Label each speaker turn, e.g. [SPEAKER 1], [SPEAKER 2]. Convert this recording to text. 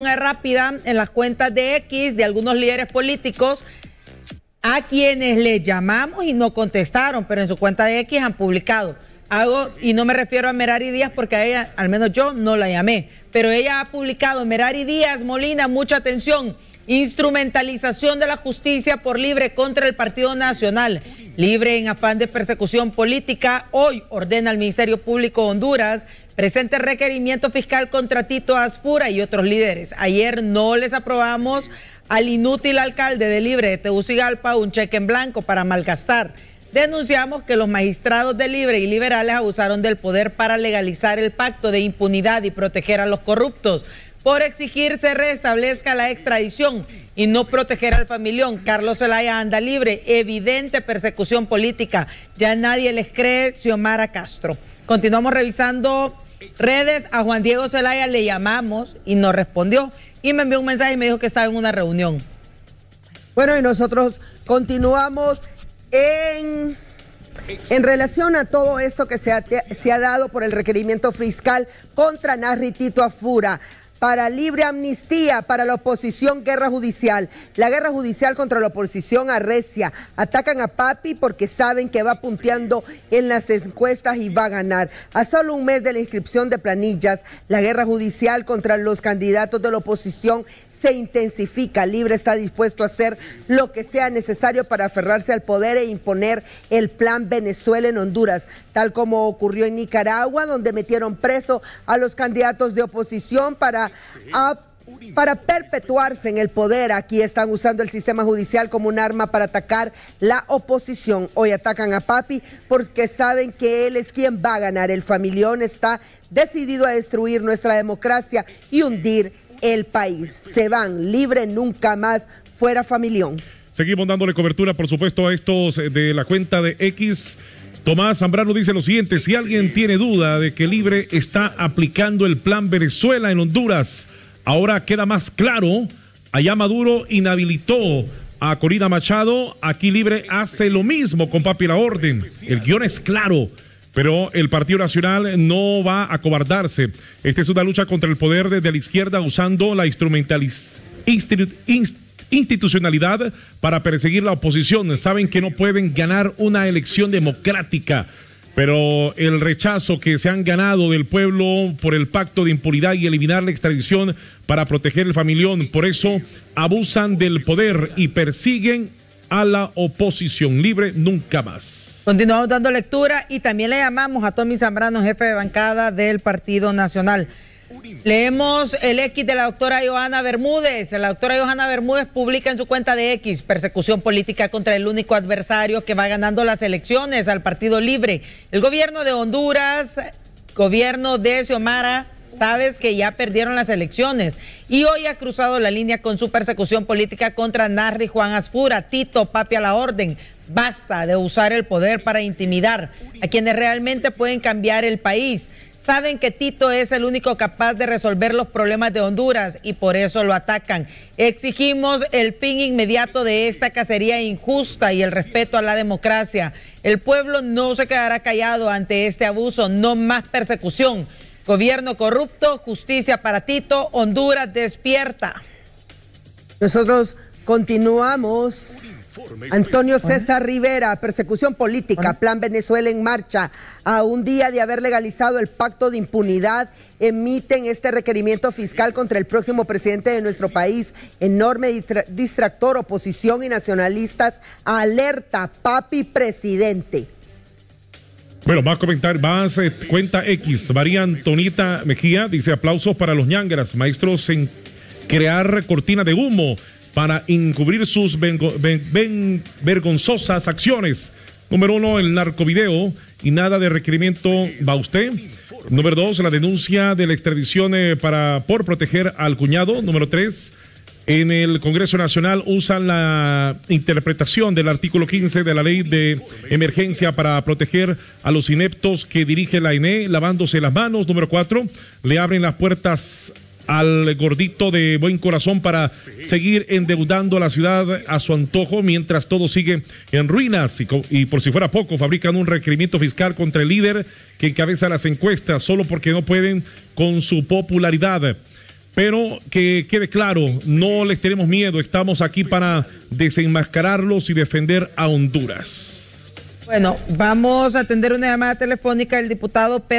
[SPEAKER 1] rápida en las cuentas de X de algunos líderes políticos a quienes le llamamos y no contestaron, pero en su cuenta de X han publicado. Hago, y no me refiero a Merari Díaz porque a ella, al menos yo, no la llamé, pero ella ha publicado, Merari Díaz, Molina, mucha atención, instrumentalización de la justicia por libre contra el Partido Nacional libre en afán de persecución política, hoy ordena el Ministerio Público de Honduras presente requerimiento fiscal contra Tito Asfura y otros líderes. Ayer no les aprobamos al inútil alcalde de Libre de Tegucigalpa un cheque en blanco para malgastar. Denunciamos que los magistrados de Libre y liberales abusaron del poder para legalizar el pacto de impunidad y proteger a los corruptos por exigir se restablezca la extradición y no proteger al familión. Carlos Zelaya anda libre, evidente persecución política. Ya nadie les cree, Xiomara Castro. Continuamos revisando redes. A Juan Diego Zelaya le llamamos y no respondió. Y me envió un mensaje y me dijo que estaba en una reunión.
[SPEAKER 2] Bueno, y nosotros continuamos en... En relación a todo esto que se ha, dado por el requerimiento fiscal contra Narritito Afura, para libre amnistía para la oposición guerra judicial. La guerra judicial contra la oposición arrecia. Atacan a Papi porque saben que va punteando en las encuestas y va a ganar. A solo un mes de la inscripción de planillas, la guerra judicial contra los candidatos de la oposición se intensifica. Libre está dispuesto a hacer lo que sea necesario para aferrarse al poder e imponer el plan Venezuela en Honduras, tal como ocurrió en Nicaragua, donde metieron preso a los candidatos de oposición para para, perpetuarse en el poder. Aquí están usando el sistema judicial como un arma para atacar la oposición. Hoy atacan a Papi porque saben que él es quien va a ganar. El familión está decidido a destruir nuestra democracia y hundir el país. Se van libre nunca más. Fuera familión.
[SPEAKER 3] Seguimos dándole cobertura, por supuesto, a estos eh, de la cuenta de X Tomás Zambrano dice lo siguiente, si alguien tiene duda de que Libre está aplicando el plan Venezuela en Honduras, ahora queda más claro, allá Maduro inhabilitó a Corina Machado, aquí Libre hace lo mismo con Papi La Orden, el guión es claro. Pero el Partido Nacional no va a cobardarse. Esta es una lucha contra el poder desde la izquierda usando la instrumentalización institucionalidad para perseguir la oposición. Saben que no pueden ganar una elección democrática, pero el rechazo que se han ganado del pueblo por el pacto de impunidad y eliminar la extradición para proteger el familión, por eso abusan del poder y persiguen a la oposición libre nunca más.
[SPEAKER 1] Continuamos dando lectura y también le llamamos a Tommy Zambrano, jefe de bancada del Partido Nacional. Leemos el X de la doctora Johanna Bermúdez. La doctora Johanna Bermúdez publica en su cuenta de X persecución política contra el único adversario que va ganando las elecciones al Partido Libre. El gobierno de Honduras, gobierno de Xiomara sabes que ya perdieron las elecciones y hoy ha cruzado la línea con su persecución política contra Narri Juan Asfura, Tito, Papi a la Orden. Basta de usar el poder para intimidar a quienes realmente pueden cambiar el país. Saben que Tito es el único capaz de resolver los problemas de Honduras y por eso lo atacan. Exigimos el fin inmediato de esta cacería injusta y el respeto a la democracia. El pueblo no se quedará callado ante este abuso, no más persecución. Gobierno corrupto, justicia para Tito, Honduras despierta.
[SPEAKER 2] Nosotros continuamos. Antonio César Rivera, persecución política, Plan Venezuela en marcha. A un día de haber legalizado el pacto de impunidad, emiten este requerimiento fiscal contra el próximo presidente de nuestro país. Enorme distractor, oposición y nacionalistas. Alerta, papi presidente.
[SPEAKER 3] Bueno, más comentar, más eh, cuenta X, María Antonita Mejía dice aplausos para los ñangras, maestros en crear cortina de humo para encubrir sus vergonzosas acciones. Número uno, el narcovideo y nada de requerimiento va usted. Número dos, la denuncia de la extradición eh, para, por proteger al cuñado. Número tres, en el Congreso Nacional usan la interpretación del artículo 15 de la ley de emergencia para proteger a los ineptos que dirige la INE e, lavándose las manos. Número cuatro, le abren las puertas al gordito de buen corazón para seguir endeudando a la ciudad a su antojo mientras todo sigue en ruinas y, y, por si fuera poco fabrican un requerimiento fiscal contra el líder que encabeza las encuestas solo porque no pueden con su popularidad. Pero que quede claro, no les tenemos miedo, estamos aquí para desenmascararlos y defender a Honduras.
[SPEAKER 1] Bueno, vamos a atender una llamada telefónica del diputado Pérez.